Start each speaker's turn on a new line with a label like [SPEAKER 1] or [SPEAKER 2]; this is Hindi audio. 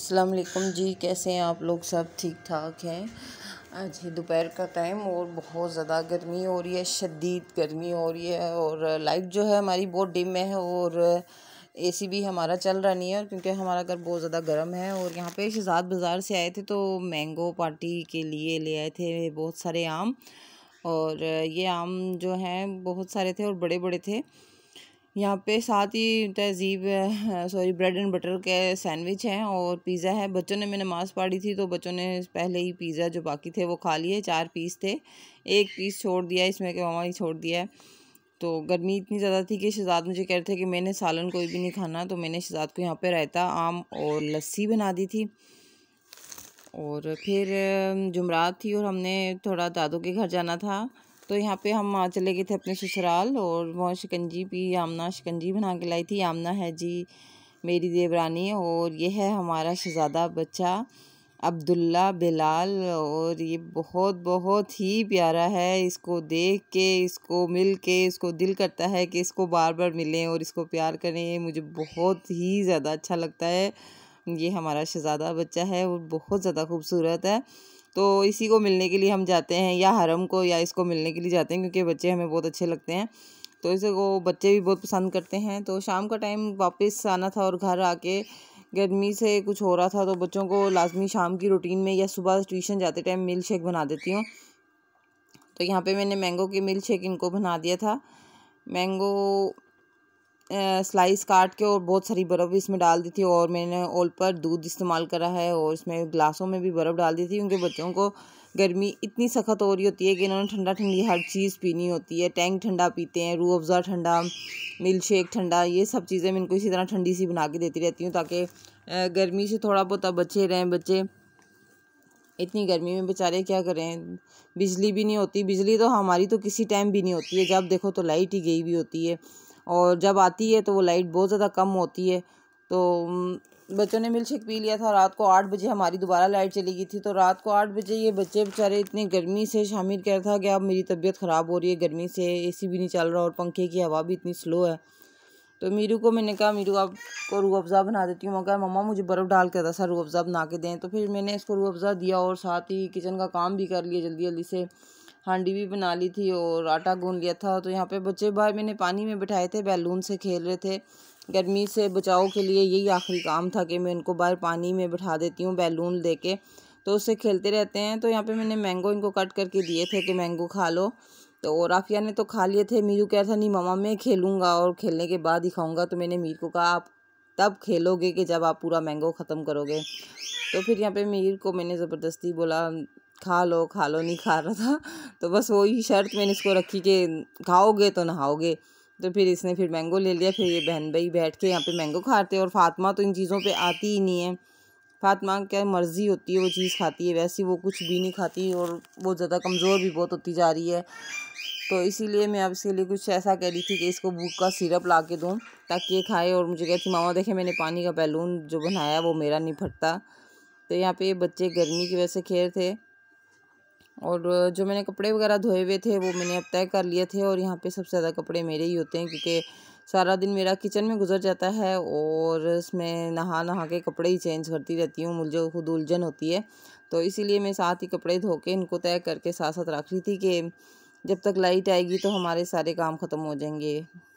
[SPEAKER 1] असलकुम जी कैसे हैं आप लोग सब ठीक ठाक हैं आज ही दोपहर का टाइम और बहुत ज़्यादा गर्मी हो रही है शदीद गर्मी हो रही है और लाइट जो है हमारी बहुत डिम है और एसी भी हमारा चल रहा नहीं है और क्योंकि हमारा घर बहुत ज़्यादा गर्म है और यहाँ पे शहजाद बाज़ार से आए थे तो मैंगो पार्टी के लिए ले आए थे बहुत सारे आम और ये आम जो हैं बहुत सारे थे और बड़े बड़े थे यहाँ पे साथ ही तहज़ीब सॉरी ब्रेड एंड बटर के सैंडविच हैं और पिज़्ज़ा है बच्चों ने मैं नमाज़ पढ़ी थी तो बच्चों ने पहले ही पिज़्ज़ा जो बाकी थे वो खा लिए चार पीस थे एक पीस छोड़ दिया इसमें कि मामा ही छोड़ दिया है तो गर्मी इतनी ज़्यादा थी कि शहजाद मुझे कह रहे थे कि मैंने सालन कोई भी नहीं खाना तो मैंने शहजाद को यहाँ पर रायता आम और लस्सी बना दी थी और फिर जुमरात थी और हमने थोड़ा दादू के घर जाना था तो यहाँ पे हम चले गए थे अपने ससुराल और वहाँ शिकंजी भी यामना शिकंजी बना के लाई थी यामना है जी मेरी देवरानी और ये है हमारा शहज़ादा बच्चा अब्दुल्ला बिलाल और ये बहुत बहुत ही प्यारा है इसको देख के इसको मिल के इसको दिल करता है कि इसको बार बार मिलें और इसको प्यार करें मुझे बहुत ही ज़्यादा अच्छा लगता है ये हमारा शहज़ादा बच्चा है वो बहुत ज़्यादा खूबसूरत है तो इसी को मिलने के लिए हम जाते हैं या हरम को या इसको मिलने के लिए जाते हैं क्योंकि बच्चे हमें बहुत अच्छे लगते हैं तो इसे को बच्चे भी बहुत पसंद करते हैं तो शाम का टाइम वापस आना था और घर आके गर्मी से कुछ हो रहा था तो बच्चों को लाजमी शाम की रूटीन में या सुबह ट्यूशन जाते टाइम मिल्क शेक बना देती हूँ तो यहाँ पे मैंने मैंगो के मिल्क शेक इनको बना दिया था मैंगो स्लाइस काट के और बहुत सारी बर्फ़ इसमें डाल दी थी और मैंने ऑल पर दूध इस्तेमाल करा है और इसमें ग्लासों में भी बर्फ़ डाल दी थी क्योंकि बच्चों को गर्मी इतनी सख्त हो रही होती है कि इन्होंने ठंडा ठंडी हर चीज़ पीनी होती है टैंक ठंडा पीते हैं रू अफ़ज़ा ठंडा मिल्क शेक ठंडा ये सब चीज़ें मैं इनको इसी तरह ठंडी सी बना के देती रहती हूँ ताकि गर्मी से थोड़ा बहुत बचे रहें बच्चे इतनी गर्मी में बेचारे क्या करें बिजली भी नहीं होती बिजली तो हमारी तो किसी टाइम भी नहीं होती है जब देखो तो लाइट ही गई भी होती है और जब आती है तो वो लाइट बहुत ज़्यादा कम होती है तो बच्चों ने मिल शेक पी लिया था रात को आठ बजे हमारी दोबारा लाइट चली गई थी तो रात को आठ बजे ये बच्चे बेचारे इतनी गर्मी से शामिल कह रहा था कि अब मेरी तबीयत ख़राब हो रही है गर्मी से एसी भी नहीं चल रहा और पंखे की हवा भी इतनी स्लो है तो मीरू को मैंने कहा मीरू आपको रू अफ़ज़ा बना देती हूँ मगर मम्मा मुझे बर्फ़ डाल के था सर रू अफ़ज़ा बना के दें तो फिर मैंने इसको रू अफ़ज़ा दिया और साथ ही किचन का काम भी कर लिया जल्दी जल्दी से हांडी भी बना ली थी और आटा गून लिया था तो यहाँ पे बच्चे बाहर मैंने पानी में बिठाए थे बैलून से खेल रहे थे गर्मी से बचाव के लिए यही आखिरी काम था कि मैं उनको बाहर पानी में बिठा देती हूँ बैलून दे के तो उससे खेलते रहते हैं तो यहाँ पे मैंने मैंगो इनको कट करके दिए थे कि मैंगो खा लो तो राफिया ने तो खा लिए थे मीरू कह रहा था नहीं मामा मैं खेलूँगा और खेलने के बाद ही खाऊँगा तो मैंने मीर को कहा आप तब खेलोगे कि जब आप पूरा मैंगो ख़त्म करोगे तो फिर यहाँ पे मीर को मैंने ज़बरदस्ती बोला खा लो खा लो नहीं खा रहा था तो बस वही शर्त मैंने इसको रखी कि खाओगे तो नहाओगे तो फिर इसने फिर मैंगो ले लिया फिर ये बहन भाई बैठ के यहाँ पे मैंगो खाते हैं और फातिमा तो इन चीज़ों पे आती ही नहीं है फातिमा क्या मर्ज़ी होती है वो चीज़ खाती है वैसे वो कुछ भी नहीं खाती और बहुत ज़्यादा कमज़ोर भी बहुत होती जा रही है तो इसीलिए मैं अब इसके लिए कुछ ऐसा कह रही थी कि इसको बूक का सिरप ला के दूँ ताकि ये खाए और मुझे कहती मामा देखे मैंने पानी का बैलून जो बनाया वो मेरा नहीं फटता तो यहाँ पे बच्चे गर्मी की वजह से खेल थे और जो मैंने कपड़े वगैरह धोए हुए थे वो मैंने अब तय कर लिए थे और यहाँ पे सबसे ज़्यादा कपड़े मेरे ही होते हैं क्योंकि सारा दिन मेरा किचन में गुजर जाता है और इसमें नहा नहा के कपड़े ही चेंज करती रहती हूँ मुझे खुद उलझन होती है तो इसीलिए मैं साथ ही कपड़े धो के इनको तय करके साथ साथ रख रही थी कि जब तक लाइट आएगी तो हमारे सारे काम ख़त्म हो जाएंगे